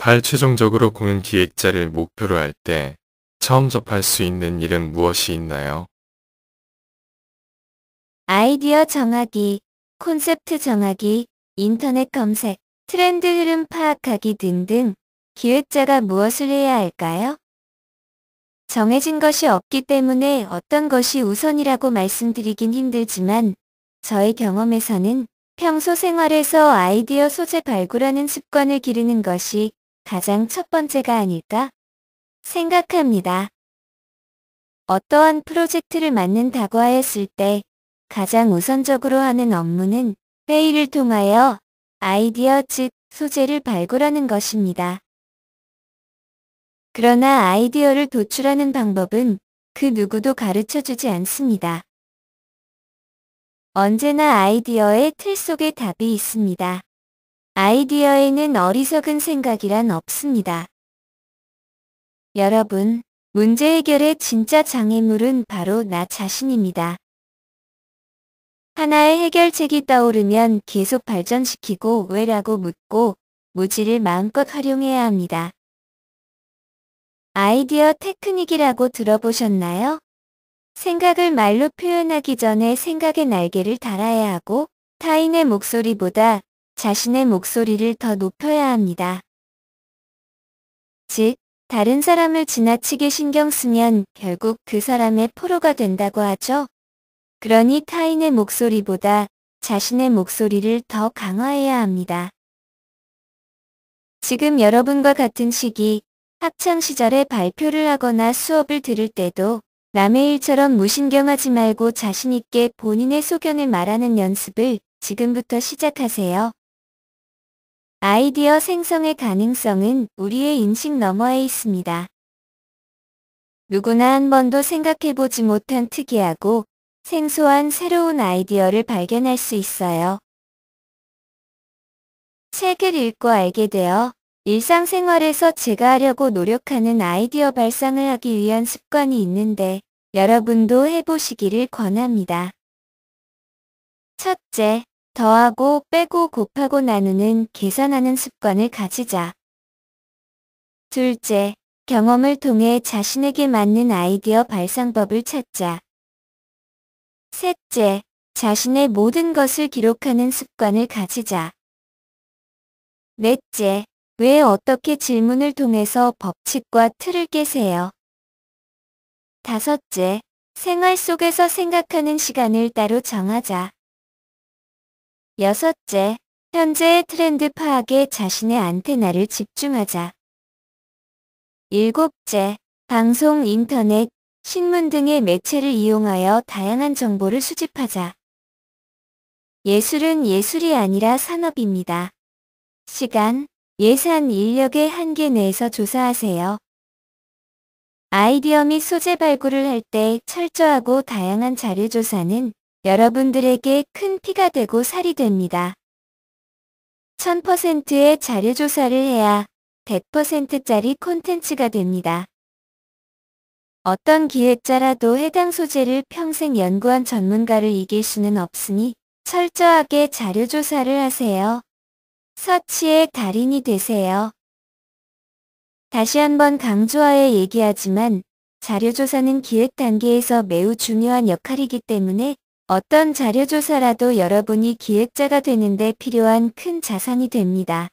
8. 최종적으로 공연 기획자를 목표로 할 때 처음 접할 수 있는 일은 무엇이 있나요? 아이디어 정하기, 콘셉트 정하기, 인터넷 검색, 트렌드 흐름 파악하기 등등 기획자가 무엇을 해야 할까요? 정해진 것이 없기 때문에 어떤 것이 우선이라고 말씀드리긴 힘들지만 저의 경험에서는 평소 생활에서 아이디어 소재 발굴하는 습관을 기르는 것이 가장 첫 번째가 아닐까 생각합니다. 어떠한 프로젝트를 맡는 다과했을 때 가장 우선적으로 하는 업무는 회의를 통하여 아이디어 즉 소재를 발굴하는 것입니다. 그러나 아이디어를 도출하는 방법은 그 누구도 가르쳐주지 않습니다. 언제나 아이디어의 틀 속에 답이 있습니다. 아이디어에는 어리석은 생각이란 없습니다. 여러분, 문제 해결의 진짜 장애물은 바로 나 자신입니다. 하나의 해결책이 떠오르면 계속 발전시키고 왜라고 묻고 무지를 마음껏 활용해야 합니다. 아이디어 테크닉이라고 들어보셨나요? 생각을 말로 표현하기 전에 생각의 날개를 달아야 하고 타인의 목소리보다 자신의 목소리를 더 높여야 합니다. 즉, 다른 사람을 지나치게 신경 쓰면 결국 그 사람의 포로가 된다고 하죠. 그러니 타인의 목소리보다 자신의 목소리를 더 강화해야 합니다. 지금 여러분과 같은 시기 학창시절에 발표를 하거나 수업을 들을 때도 남의 일처럼 무신경하지 말고 자신있게 본인의 소견을 말하는 연습을 지금부터 시작하세요. 아이디어 생성의 가능성은 우리의 인식 너머에 있습니다. 누구나 한 번도 생각해보지 못한 특이하고 생소한 새로운 아이디어를 발견할 수 있어요. 책을 읽고 알게 되어 일상생활에서 제가 하려고 노력하는 아이디어 발상을 하기 위한 습관이 있는데 여러분도 해보시기를 권합니다. 첫째, 더하고 빼고 곱하고 나누는 계산하는 습관을 가지자. 둘째, 경험을 통해 자신에게 맞는 아이디어 발상법을 찾자. 셋째, 자신의 모든 것을 기록하는 습관을 가지자. 넷째, 왜 어떻게 질문을 통해서 법칙과 틀을 깨세요. 다섯째, 생활 속에서 생각하는 시간을 따로 정하자. 여섯째, 현재의 트렌드 파악에 자신의 안테나를 집중하자. 일곱째, 방송, 인터넷, 신문 등의 매체를 이용하여 다양한 정보를 수집하자. 예술은 예술이 아니라 산업입니다. 시간, 예산, 인력의 한계 내에서 조사하세요. 아이디어 및 소재 발굴을 할 때 철저하고 다양한 자료 조사는 여러분들에게 큰 피가 되고 살이 됩니다. 1000%의 자료조사를 해야 100%짜리 콘텐츠가 됩니다. 어떤 기획자라도 해당 소재를 평생 연구한 전문가를 이길 수는 없으니 철저하게 자료조사를 하세요. 서치의 달인이 되세요. 다시 한번 강조하여 얘기하지만 자료조사는 기획 단계에서 매우 중요한 역할이기 때문에 어떤 자료조사라도 여러분이 기획자가 되는데 필요한 큰 자산이 됩니다.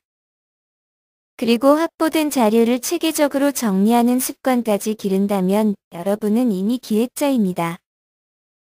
그리고 확보된 자료를 체계적으로 정리하는 습관까지 기른다면 여러분은 이미 기획자입니다.